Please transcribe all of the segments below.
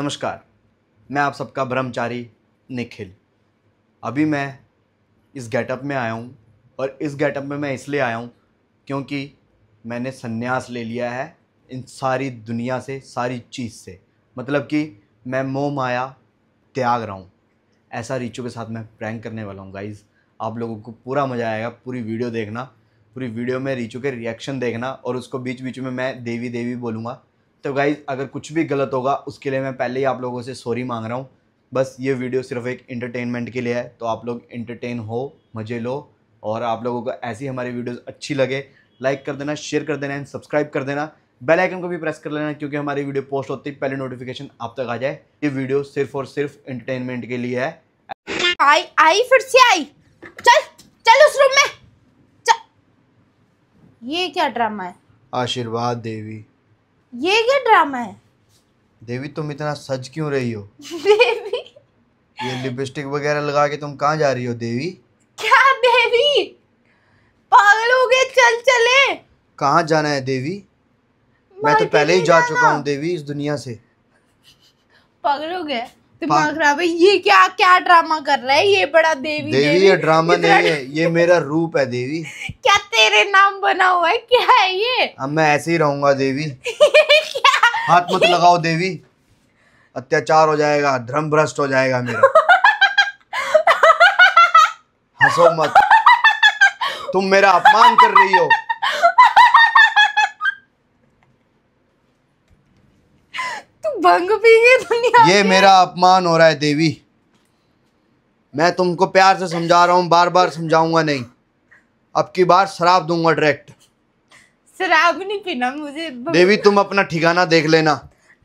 नमस्कार मैं आप सबका ब्रह्मचारी निखिल अभी मैं इस गेटअप में आया हूँ और इस गेटअप में मैं इसलिए आया हूँ क्योंकि मैंने संन्यास ले लिया है इन सारी दुनिया से सारी चीज़ से मतलब कि मैं मोह माया त्याग रहा हूँ ऐसा रिचू के साथ मैं प्रैंक करने वाला हूँ गाइज़ आप लोगों को पूरा मज़ा आएगा पूरी वीडियो देखना पूरी वीडियो में रिचू के रिएक्शन देखना और उसको बीच बीच में मैं देवी देवी बोलूँगा तो गाइज़ अगर कुछ भी गलत होगा उसके लिए मैं पहले ही आप लोगों से सॉरी मांग रहा हूँ बस ये वीडियो सिर्फ एक इंटरटेनमेंट के लिए है तो आप लोग इंटरटेन हो मज़े लो और आप लोगों को ऐसी हमारी वीडियोस अच्छी लगे लाइक कर देना शेयर कर देना एंड सब्सक्राइब कर देना बेल आइकन को भी प्रेस कर लेना क्योंकि हमारी वीडियो पोस्ट होती है पहले नोटिफिकेशन आप तक आ जाए ये वीडियो सिर्फ और सिर्फ इंटरटेनमेंट के लिए है आई आई फिर से आई चल चल उस रूम में चल ये क्या ड्रामा है आशीर्वाद देवी ये क्या ड्रामा है देवी तुम इतना सच क्यों रही हो देवी ये लिपस्टिक वगैरह लगा के तुम कहाँ जा रही हो देवी क्या देवी पागल हो गए चल चले कहाँ जाना है देवी मैं तो पहले ही जा चुका हूँ देवी इस दुनिया से पागल हो गया दिमाग खराब है ये क्या क्या ड्रामा कर रहा है ये बड़ा देवी देवी, देवी ये ड्रामा नहीं है ये मेरा रूप है देवी क्या तेरे नाम बना हुआ है क्या है ये अब मैं ऐसे ही रहूंगा देवी हाथ मत लगाओ देवी अत्याचार हो जाएगा धर्म भ्रष्ट हो जाएगा मेरा हंसो मत तुम मेरा अपमान कर रही हो भंग गई दुनिया ये मेरा अपमान हो रहा है देवी मैं तुमको प्यार से समझा रहा हूँ बार बार समझाऊंगा नहीं अब की बार शराब दूंगा डायरेक्ट शराब नहीं पीना मुझे देवी तुम अपना ठिकाना देख लेना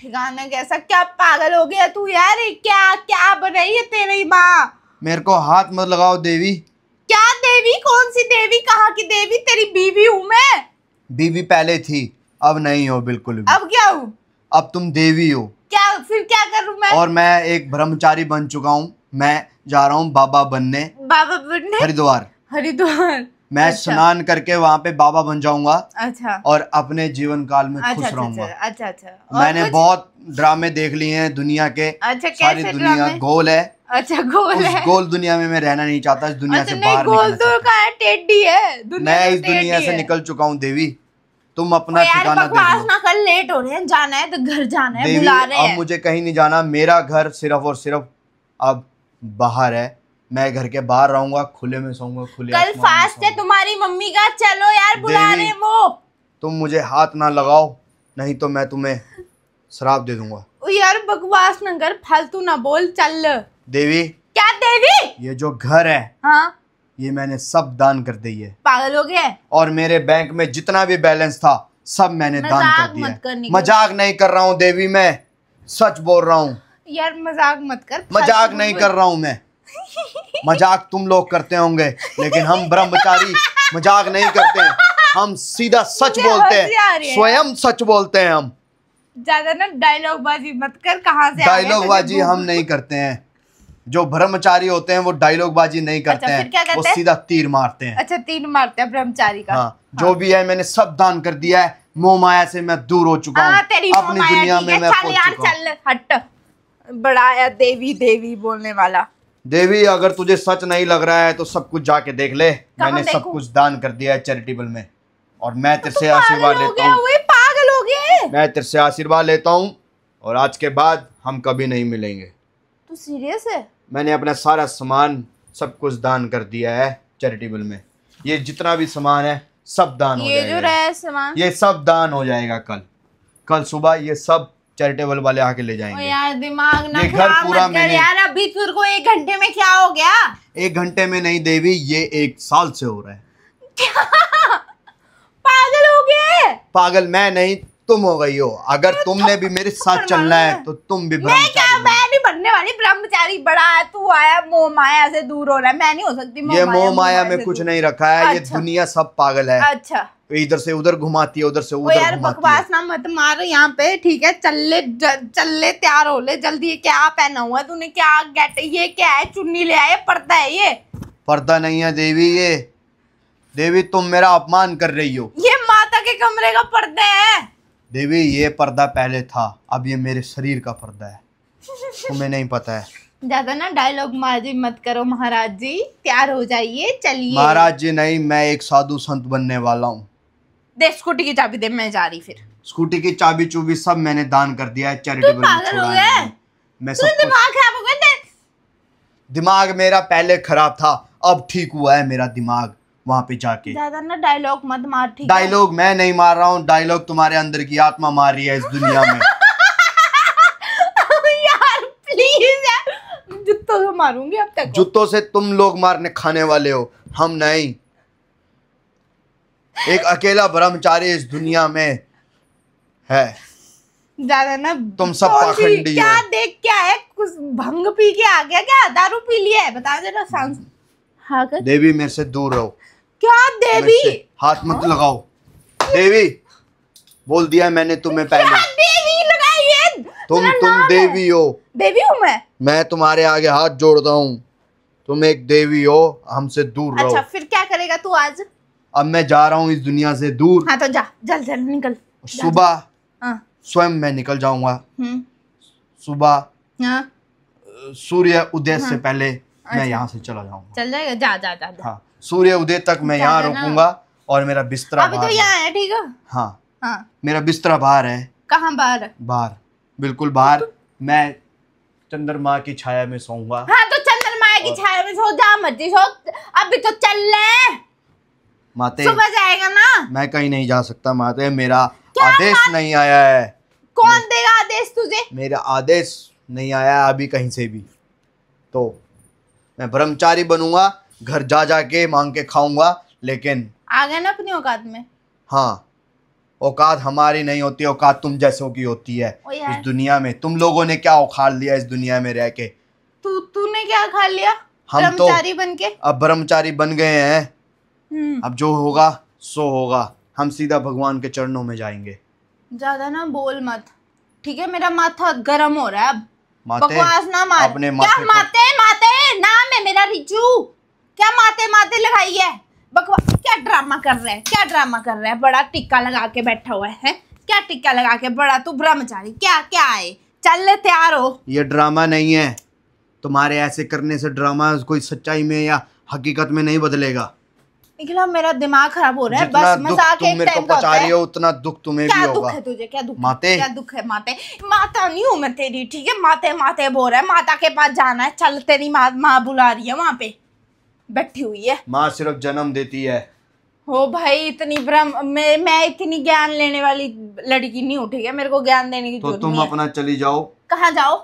ठिकाना कैसा क्या पागल हो गया तू यार क्या क्या बनाई है तेरी माँ मेरे को हाथ मत लगाओ देवी क्या देवी कौन सी देवी कहा की देवी तेरी बीवी हूँ मैं बीवी पहले थी अब नहीं हो बिल्कुल भी। अब क्या हूँ अब तुम देवी हो क्या फिर क्या करूँ मैं और मैं एक ब्रह्मचारी बन चुका हूँ मैं जा रहा हूँ बाबा बनने बाबा बनने हरिद्वार हरिद्वार मैं अच्छा। स्नान करके वहाँ पे बाबा बन जाऊंगा अच्छा और अपने जीवन काल में अच्छा, खुश अच्छा, रहूंगा अच्छा अच्छा, अच्छा। मैंने कुछ? बहुत ड्रामे देख लिए हैं दुनिया के अच्छा, सारी दुनिया गोल है अच्छा गोल उस है गोल दुनिया में मैं रहना नहीं चाहता इस दुनिया अच्छा, से बाहर गोल तो टेडी है मैं इस दुनिया से निकल चुका हूँ देवी तुम अपना ठिकाना देख ना कल लेट हो रहे हैं जाना है तो घर जाना है बुला रहे हैं अब मुझे कहीं नहीं जाना मेरा घर सिर्फ और सिर्फ अब बाहर है मैं घर के बाहर रहूंगा खुले में सोऊंगा खुले कल फास्ट है तुम्हारी मम्मी का चलो यार बुला रहे वो तुम मुझे हाथ ना लगाओ नहीं तो मैं तुम्हें शराब दे दूंगा यार बकवास ना कर फालतू ना बोल चल देवी क्या देवी ये जो घर है हाँ ये मैंने सब दान कर दी है पागल हो गया और मेरे बैंक में जितना भी बैलेंस था सब मैंने दान कर दिया मजाक नहीं कर रहा हूँ देवी मैं सच बोल रहा हूँ यार मजाक मत कर मजाक नहीं कर रहा हूँ मैं मजाक तुम लोग करते होंगे लेकिन हम ब्रह्मचारी मजाक नहीं करते हम सीधा सच बोलते हैं स्वयं सच बोलते हैं हम ज्यादा ना डायलॉग बाजी मत कर कहां से डायलॉग बाजी हम नहीं करते हैं जो ब्रह्मचारी होते हैं वो डायलॉग बाजी नहीं अच्छा, करते अच्छा, हैं करते वो है? सीधा तीर मारते हैं अच्छा तीर मारते हैं ब्रह्मचारी का हाँ, हाँ। जो भी है मैंने सब दान कर दिया है मोह माया से मैं दूर हो चुका हूँ हाँ, अपनी दुनिया में मैं चल हट बड़ा देवी देवी बोलने वाला देवी अगर तुझे सच नहीं लग रहा है तो सब कुछ जाके देख ले मैंने सब कुछ दान कर दिया है चैरिटेबल में और मैं तो तेरे से आशीर्वाद लेता हूँ पागल हो गए मैं तेरे से आशीर्वाद लेता हूँ और आज के बाद हम कभी नहीं मिलेंगे तू सीरियस है मैंने अपना सारा सामान सब कुछ दान कर दिया है चैरिटेबल में ये जितना भी सामान है सब दान ये हो जाएगा जो रहा है सामान ये सब दान हो जाएगा कल कल सुबह ये सब चैरिटेबल वाले आके ले जाएंगे यार दिमाग ना घर पूरा मैंने यार अभी तुर को एक घंटे में क्या हो गया एक घंटे में नहीं देवी ये एक साल से हो रहा है क्या? पागल हो गए पागल मैं नहीं तुम हो गई हो अगर तो तुमने भी मेरे साथ चलना है तो तुम भी मैं क्या मैं नहीं बनने वाली ब्रह्मचारी बड़ा है तू आया मोह माया से दूर हो रहा है मैं नहीं हो सकती ये मोह माया में कुछ नहीं रखा है ये अच्छा। दुनिया सब पागल है अच्छा इधर से उधर घुमाती है उधर से उधर यार बकवास ना मत मार यहाँ पे ठीक है चल ले चल ले तैयार हो ले जल्दी क्या पहना हुआ तूने क्या गेट ये क्या है चुन्नी ले आए पर्दा है ये पर्दा नहीं है देवी ये देवी तुम मेरा अपमान कर रही हो ये माता के कमरे का पर्दा है देवी ये पर्दा पहले था अब ये मेरे शरीर का पर्दा है तुम्हें नहीं पता है ज्यादा ना डायलॉग माजी मत करो महाराज जी तैयार हो जाइए चलिए महाराज जी नहीं मैं एक साधु संत बनने वाला हूँ दे स्कूटी की चाबी दे मैं जा रही फिर स्कूटी की चाबी चूबी सब मैंने दान कर दिया है चैरिटेबल हो गया मैं सब दिमाग खराब हो गया दिमाग मेरा पहले खराब था अब ठीक हुआ है मेरा दिमाग वहाँ पे जाके ज्यादा ना डायलॉग मत मार ठीक डायलॉग मैं नहीं मार रहा हूँ डायलॉग तुम्हारे अंदर की आत्मा मार रही है इस दुनिया में यार प्लीज जुत्तों से मारूंगी अब तक जुत्तों से तुम लोग मारने खाने वाले हो हम नहीं एक अकेला ब्रह्मचारी इस दुनिया में है ज्यादा ना तुम सब पाखंडी क्या है। देख क्या है कुछ भंग पी के आ गया क्या दारू पी लिया है बता देना सांस हाँ देवी मेरे से दूर रहो क्या देवी हाथ मत हाँ? लगाओ देवी बोल दिया मैंने तुम्हें पहले देवी लगाई है तुम तुम देवी हो देवी हूँ मैं मैं तुम्हारे आगे हाथ जोड़ता हूँ तुम एक देवी हो हमसे दूर अच्छा, रहो अच्छा फिर क्या करेगा तू आज अब मैं जा रहा हूँ इस दुनिया से दूर हाँ तो जा जल्द जल्द निकल सुबह हाँ। स्वयं मैं निकल जाऊंगा हम्म। सुबह हाँ। सूर्य उदय से हाँ। पहले मैं अच्छा। यहाँ से चला जाऊंगा चल जाएगा जा जा जा, हाँ सूर्य उदय तक मैं यहाँ रुकूंगा और मेरा बिस्तरा अभी तो यहाँ है ठीक है हाँ मेरा बिस्तरा बाहर है कहाँ बाहर बाहर बिल्कुल बाहर मैं चंद्रमा की छाया में सोऊंगा हाँ तो चंद्रमा की छाया में सो जा मर्जी सो अभी तो चल रहे माते सुबह जाएगा ना मैं कहीं नहीं जा सकता माते मेरा आदेश नहीं आया है कौन देगा आदेश तुझे मेरा आदेश नहीं आया अभी कहीं से भी तो मैं ब्रह्मचारी बनूंगा घर जा जाके मांग के खाऊंगा लेकिन आ गया ना अपनी औकात में हाँ औकात हमारी नहीं होती औकात तुम जैसों की होती है इस दुनिया में तुम लोगों ने क्या उखाड़ लिया इस दुनिया में रह के तू तूने क्या उखाड़ लिया हम तो बन के अब ब्रह्मचारी बन गए हैं हम्म। अब जो होगा सो होगा हम सीधा भगवान के चरणों में जाएंगे ज्यादा ना बोल मत ठीक है मेरा माथा गर्म हो रहा है अब बकवास ना मार अपने क्या माते माते नाम है मेरा रिजू क्या माते माते लगाई है बकवास क्या ड्रामा कर रहा है क्या ड्रामा कर रहा है बड़ा टिक्का लगा के बैठा हुआ है क्या टिक्का लगा के बड़ा तू ब्रह्मचारी क्या क्या है चल तैयार हो ये ड्रामा नहीं है तुम्हारे ऐसे करने से ड्रामा कोई सच्चाई में या हकीकत में नहीं बदलेगा निखिल मेरा दिमाग खराब हो रहा है बस मजाक एक टाइम का होता है उतना दुख तुम्हें भी होगा क्या दुख है तुझे क्या दुख माते क्या दुख है माते माता नहीं हूँ मैं तेरी ठीक है माते माते बोल रहा है माता के पास जाना है चल तेरी माँ माँ बुला रही है वहाँ पे बैठी हुई है माँ सिर्फ जन्म देती है हो भाई इतनी ब्रह्म मैं मैं इतनी ज्ञान लेने वाली लड़की नहीं उठी है मेरे को ज्ञान देने की तो तुम अपना चली जाओ कहाँ जाओ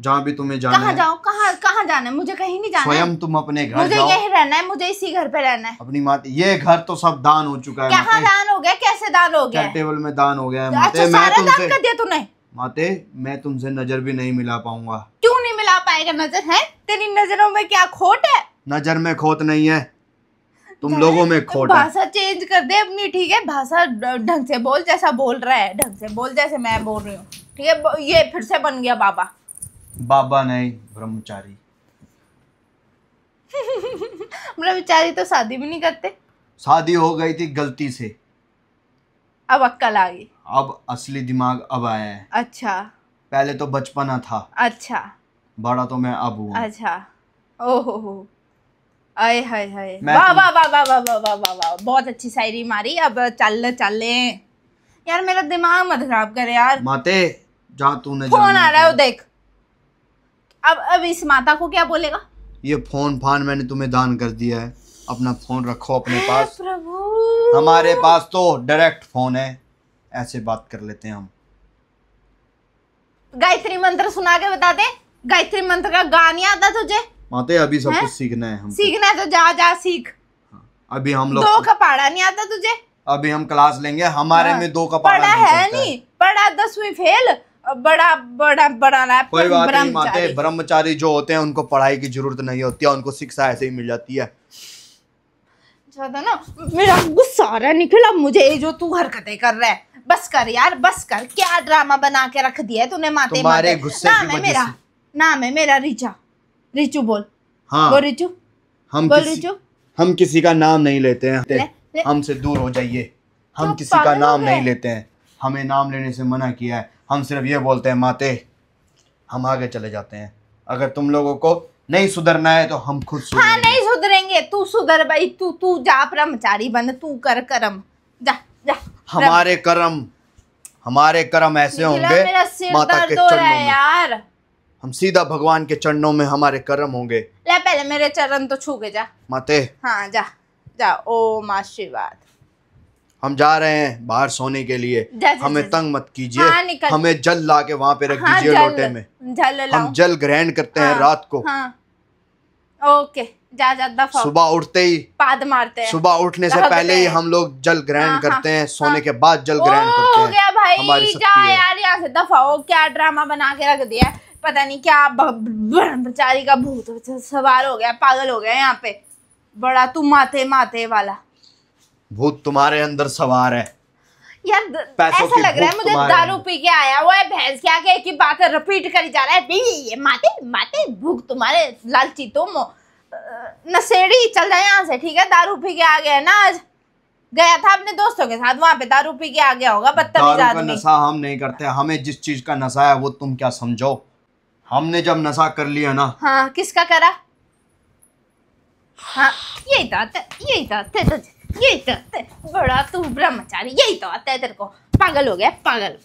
जहाँ भी तुम्हें जाना कहाँ जाओ कहाँ कहाँ जाना है मुझे कहीं नहीं जाना स्वयं तुम अपने घर मुझे यही रहना है मुझे इसी घर पे रहना है अपनी माता ये घर तो सब दान हो चुका है कहाँ दान हो गया कैसे दान हो गया टेबल में दान हो गया है अच्छा, माते मैं तुमसे तूने माते मैं तुमसे नजर भी नहीं मिला पाऊंगा क्यों नहीं मिला पाएगा नजर है तेरी नजरों में क्या खोट है नजर में खोट नहीं है तुम लोगों में खोट भाषा चेंज कर दे अपनी ठीक है भाषा ढंग से बोल जैसा बोल रहा है ढंग से बोल जैसे मैं बोल रही हूँ ठीक है ये फिर से बन गया बाबा बाबा नहीं ब्रह्मचारी ब्रह्मचारी तो शादी भी नहीं करते शादी हो गई थी गलती से अब अक्कल आ गई अब असली दिमाग अब आया है अच्छा पहले तो बचपना था अच्छा बड़ा तो मैं अब हूँ अच्छा ओहो आए हाय हाय वाह तो- वाह वाह वाह वाह वाह वाह वाह बहुत अच्छी शायरी मारी अब चल चल यार मेरा दिमाग मत खराब करे यार माते जहाँ तूने फोन आ रहा है देख अब अब इस माता को क्या बोलेगा ये फोन फान मैंने तुम्हें दान कर दिया है अपना फोन रखो अपने पास प्रभु हमारे पास तो डायरेक्ट फोन है ऐसे बात कर लेते हैं हम गायत्री मंत्र सुना के बता दे गायत्री मंत्र का गाने आता तुझे माते अभी सब कुछ सीखना है हम सीखना है तो जा जा सीख हाँ, अभी हम लोग दो का पाड़ा नहीं आता तुझे अभी हम क्लास लेंगे हमारे हाँ। में दो का पाड़ा पढ़ा है नहीं पढ़ा दसवीं फेल बड़ा बड़ा बड़ा कोई बात नहीं माते ब्रह्मचारी जो होते हैं उनको पढ़ाई की जरूरत नहीं होती है उनको शिक्षा ऐसे ही मिल जाती है ज्यादा ना मेरा गुस्सा आ रहा है निखिल अब मुझे ये जो तू हरकतें कर रहा है बस कर यार बस कर क्या ड्रामा बना के रख दिया है तूने माते माते गुस्से नाम है मेरा नाम है मेरा रिचा रिचू बोल हाँ बोल रिचू हम बोल रिचू हम किसी का नाम नहीं लेते हैं हमसे दूर हो जाइए हम तो किसी का नाम नहीं लेते हैं हमें नाम लेने से मना किया है हम सिर्फ ये बोलते हैं माते हम आगे चले जाते हैं अगर तुम लोगों को नहीं सुधरना है तो हम खुद हाँ नहीं सुधरेंगे तू सुधर भाई तू तू जा ब्रह्मचारी बन तू कर करम जा जा हमारे करम हमारे करम ऐसे होंगे माता के चरणों में यार हम सीधा भगवान के चरणों में हमारे कर्म होंगे ले पहले मेरे चरण तो छू के जा माते हाँ जा जा ओम आशीर्वाद हम जा रहे हैं बाहर सोने के लिए हमें तंग मत कीजिए हाँ, हमें जल ला के वहाँ पे रख हाँ, दीजिए लोटे में जल हम जल ग्रहण करते हैं हाँ, रात को हाँ। ओके जा जा सुबह उठते ही पाद मारते हैं सुबह उठने से पहले ही हम लोग जल ग्रहण हाँ, करते हैं सोने के बाद जल ग्रहण करते हैं गया भाई हमारी यार यहाँ से दफा हो क्या ड्रामा बना के रख दिया पता नहीं क्या बेचारी का भूत सवार हो गया पागल हो गया यहाँ पे बड़ा तू माथे माथे वाला भूत तुम्हारे अंदर सवार है यार ऐसा लग रहा है मुझे दारू पी के आया हुआ है भैंस के आगे बात रिपीट जा रहा है माते माते भूख तुम्हारे लालची तुम नशेड़ी चल जाए यहाँ से ठीक है दारू पी के आ गया ना आज गया था अपने दोस्तों के साथ वहाँ पे दारू पी के आ गया होगा बत्तर का नशा हम नहीं करते हमें जिस चीज का नशा है वो तुम क्या समझो हमने जब नशा कर लिया ना हाँ किसका करा हाँ यही है यही था यही तो बड़ा तू ब्रह्मचारी यही तो आता है तेरे को पागल हो गया पागल